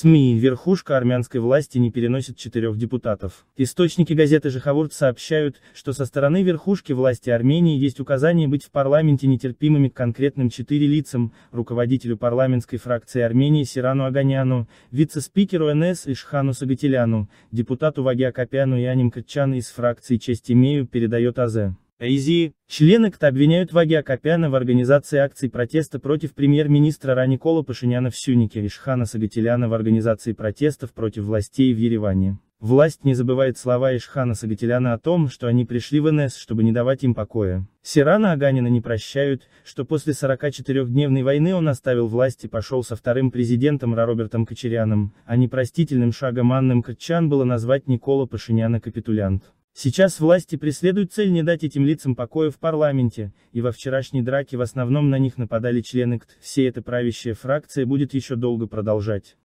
СМИ верхушка армянской власти не переносит четырех депутатов. Источники газеты «Жихавурт» сообщают, что со стороны верхушки власти Армении есть указание быть в парламенте нетерпимыми к конкретным четыре лицам, руководителю парламентской фракции Армении Сирану Аганяну, вице-спикеру НС Ишхану Сагателяну, депутату Ваги Акопяну и Аним Катчану из фракции «Честь имею» передает АЗ. Айзи, члены КТ обвиняют Ваги Акопяна в организации акций протеста против премьер-министра Раникола Пашиняна в Сюнике, Ишхана Сагателяна в организации протестов против властей в Ереване. Власть не забывает слова Ишхана Сагателяна о том, что они пришли в НС, чтобы не давать им покоя. Сирана Аганина не прощают, что после 44-дневной войны он оставил власть и пошел со вторым президентом Робертом Кочеряном, а непростительным шагом Анным Катчан было назвать Никола Пашиняна капитулянт. Сейчас власти преследуют цель не дать этим лицам покоя в парламенте, и во вчерашней драке в основном на них нападали члены КТ, все это правящая фракция будет еще долго продолжать.